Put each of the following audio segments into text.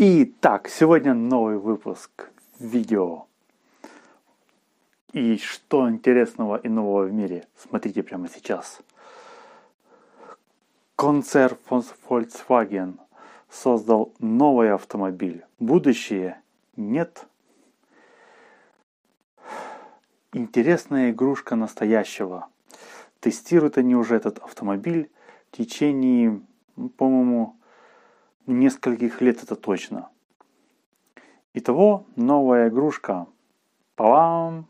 Итак, сегодня новый выпуск видео. И что интересного и нового в мире, смотрите прямо сейчас. Концерт Volkswagen создал новый автомобиль. Будущее нет. Интересная игрушка настоящего. Тестируют они уже этот автомобиль в течение, по-моему, нескольких лет это точно. Итого, новая игрушка. Палам!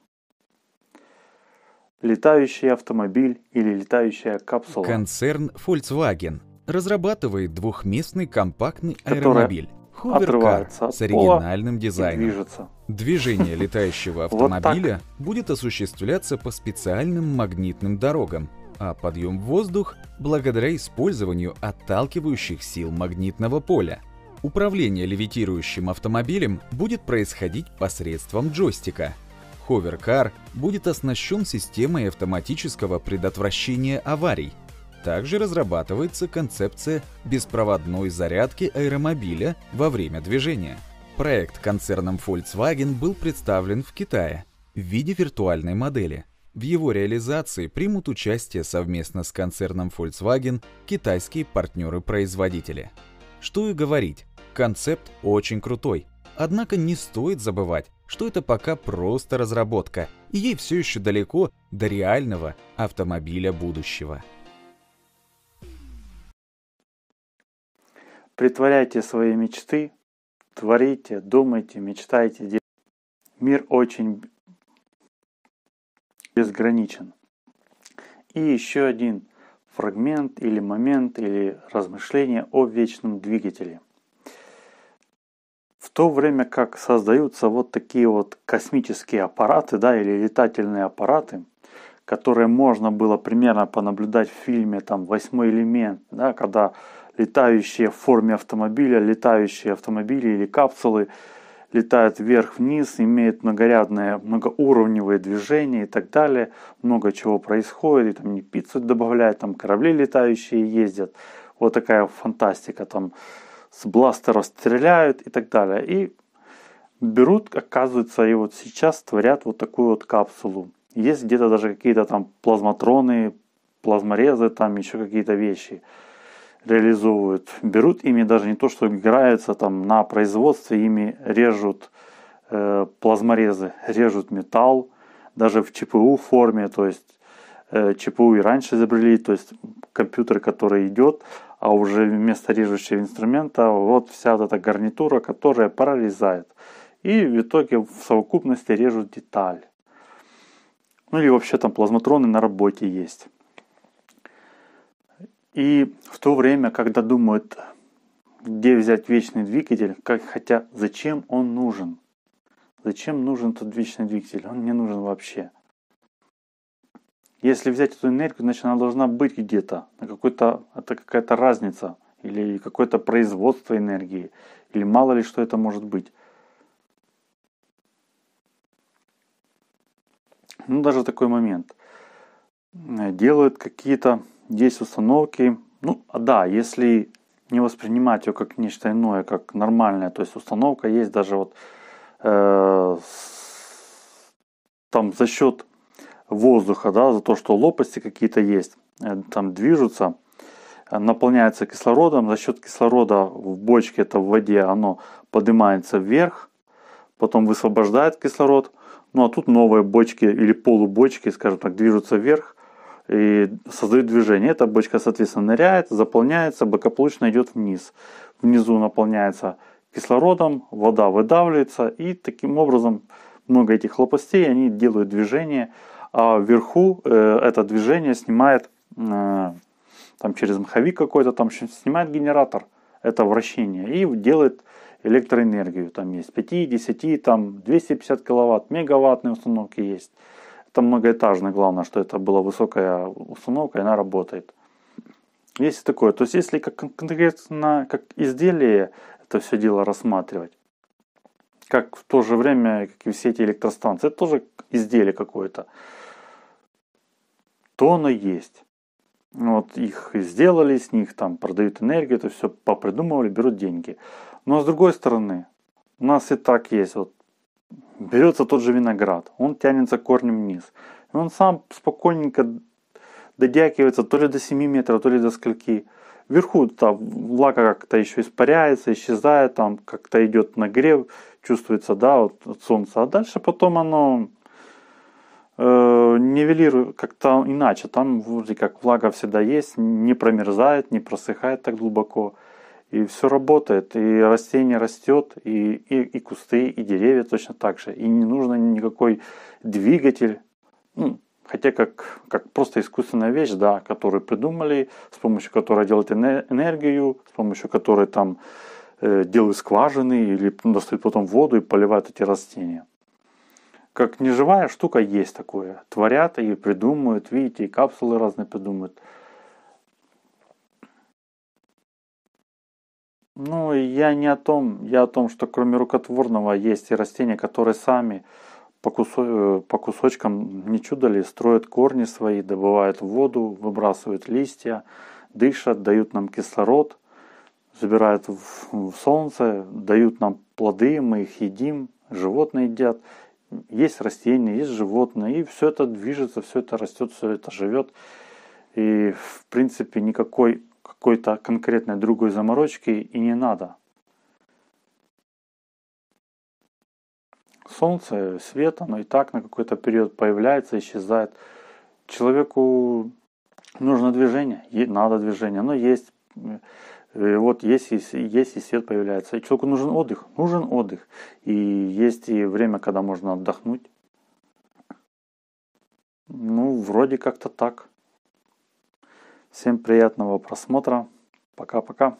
Летающий автомобиль или летающая капсула. Концерн Volkswagen разрабатывает двухместный компактный аэромобиль. Ховеркар с оригинальным дизайном. Движется. Движение летающего автомобиля будет осуществляться по специальным магнитным дорогам, а подъем в воздух – благодаря использованию отталкивающих сил магнитного поля. Управление левитирующим автомобилем будет происходить посредством джойстика. Ховеркар будет оснащен системой автоматического предотвращения аварий. Также разрабатывается концепция беспроводной зарядки аэромобиля во время движения. Проект концерном Volkswagen был представлен в Китае в виде виртуальной модели. В его реализации примут участие совместно с концерном Volkswagen китайские партнеры-производители. Что и говорить, концепт очень крутой. Однако не стоит забывать, что это пока просто разработка, и ей все еще далеко до реального автомобиля будущего. Притворяйте свои мечты, творите, думайте, мечтайте. Мир очень безграничен. И еще один фрагмент или момент или размышление о вечном двигателе. В то время как создаются вот такие вот космические аппараты, да, или летательные аппараты, которые можно было примерно понаблюдать в фильме там «Восьмой элемент», да, когда летающие в форме автомобиля, летающие автомобили или капсулы – Летает вверх-вниз, имеет многорядное, многоуровневые движения и так далее. Много чего происходит, и там не пиццу добавляют, там корабли летающие ездят. Вот такая фантастика, там с бластеров стреляют и так далее. И берут, оказывается, и вот сейчас творят вот такую вот капсулу. Есть где-то даже какие-то там плазматроны, плазморезы, там еще какие-то вещи – реализовывают. Берут ими даже не то, что играется там на производстве, ими режут э, плазморезы, режут металл, даже в ЧПУ форме, то есть э, ЧПУ и раньше изобрели, то есть компьютер, который идет, а уже вместо режущего инструмента вот вся вот эта гарнитура, которая прорезает. И в итоге в совокупности режут деталь. Ну или вообще там плазматроны на работе есть. И в то время, когда думают, где взять вечный двигатель, как, хотя зачем он нужен? Зачем нужен тот вечный двигатель? Он не нужен вообще. Если взять эту энергию, значит она должна быть где-то. На Какой-то, это какая-то разница. Или какое-то производство энергии. Или мало ли что это может быть. Ну, даже такой момент. Делают какие-то есть установки, ну да, если не воспринимать ее как нечто иное, как нормальное, то есть установка есть даже вот э, там за счет воздуха, да, за то, что лопасти какие-то есть, э, там движутся, наполняется кислородом, за счет кислорода в бочке, это в воде, оно поднимается вверх, потом высвобождает кислород, ну а тут новые бочки или полубочки, скажем так, движутся вверх, и создают движение. Эта бочка, соответственно, ныряет, заполняется, благополучно идет вниз. Внизу наполняется кислородом, вода выдавливается, и таким образом много этих лопастей, они делают движение, а вверху э, это движение снимает, э, там через маховик какой-то, там снимает генератор, это вращение, и делает электроэнергию. Там есть 5, 10, там 250 киловатт, мегаваттные установки есть. Это многоэтажный, главное, что это была высокая установка, и она работает. Есть такое. То есть, если как конкретно как изделие это все дело рассматривать, как в то же время, как и все эти электростанции, это тоже изделие какое-то, то оно есть. Вот их сделали, с них там продают энергию, это все попридумывали, берут деньги. Но с другой стороны, у нас и так есть вот Берется тот же виноград, он тянется корнем вниз. И он сам спокойненько додякивается то ли до 7 метров, то ли до скольки. Вверху там влага как-то еще испаряется, исчезает, там как-то идет нагрев, чувствуется, да, вот от солнца. А дальше потом оно э, нивелирует как-то иначе. Там вроде как влага всегда есть, не промерзает, не просыхает так глубоко. И все работает, и растение растет, и, и, и кусты, и деревья точно так же. И не нужно никакой двигатель, ну, хотя как, как просто искусственная вещь, да, которую придумали, с помощью которой делают энергию, с помощью которой там э, делают скважины или достают потом воду и поливают эти растения. Как неживая штука есть такое. Творят и придумывают, видите, и капсулы разные придумывают. Ну, я не о том, я о том, что кроме рукотворного есть и растения, которые сами по, кусо... Э, по кусочкам не чудо ли, строят корни свои, добывают воду, выбрасывают листья, дышат, дают нам кислород, забирают в, солнце, дают нам плоды, мы их едим, животные едят. Есть растения, есть животные, и все это движется, все это растет, все это живет. И, в принципе, никакой какой-то конкретной другой заморочки и не надо. Солнце, свет, оно и так на какой-то период появляется, исчезает. Человеку нужно движение, надо движение, но есть э, вот есть, есть и свет появляется. И человеку нужен отдых, нужен отдых. И есть и время, когда можно отдохнуть. Ну, вроде как-то так. Всем приятного просмотра. Пока-пока.